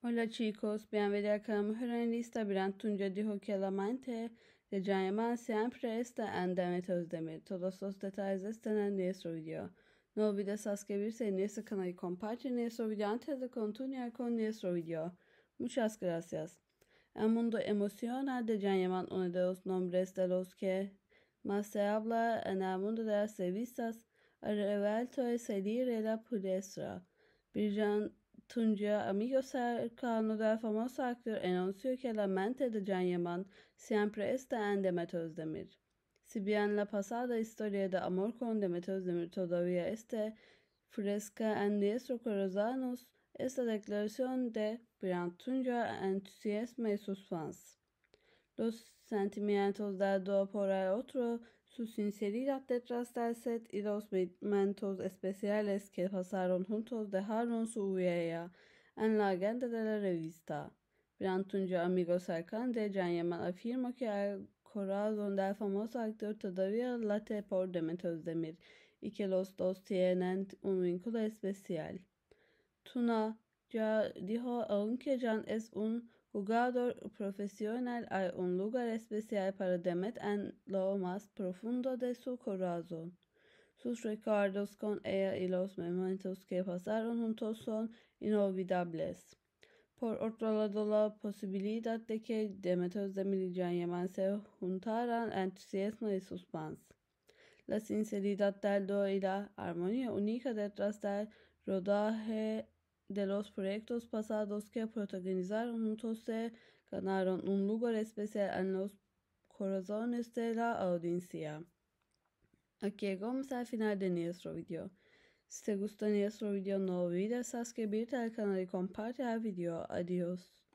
Hola chicos, bienvenidos a Mujer Lista Brantunca dijo que la mente de Jaiman siempre está en Demet Özdemir. Todos los detalles están en nuestro video. No olvides suscribirse a nuestro canal y compartir nuestro video antes de continuar con nuestro video. Muchas gracias. El mundo emocional de Jaiman uno de los nombres de los que más se habla en el mundo de las revistas. Ha revuelto y salir de la pudestra. Bircan Tunca, amigo Sercano del famoso actor enunció que la de Can Yaman siempre está en Demet Özdemir. Si la pasada historia de amor con Demet Özdemir todavía este fresca en nuestros corazones, esta declaración de Brant Tunca entusiasma sus fans. Los sentimientos del por el otro Sus sinceridad detrás del set y los momentos especiales que pasaron juntos dejaron su huella en la agenda de la revista. Brantunca amigo cercano de Jan Yaman afirma que el corazón del famoso actor todavía late por Demet Özdemir y que los dos tienen un vínculo especial. Tuna ya dijo aunque Jan es un jugador profesional hay un lugar especial para Demet en lo más profundo de su corazón. Sus recuerdos con ella y los momentos que pasaron juntos son inolvidables. Por otro lado, la posibilidad de que Demet Özdemir y Can Yaman se juntaran entusiasmo y suspense. La sinceridad del y la armonía única detrás del rodaje de los proyectos pasados que protagonizaron juntos se ganaron un lugar especial en los corazones de la audiencia. Aquí llegamos al final de nuestro video. Si te gustó nuestro video no olvides suscribirte al canal y compartir el video. Adiós.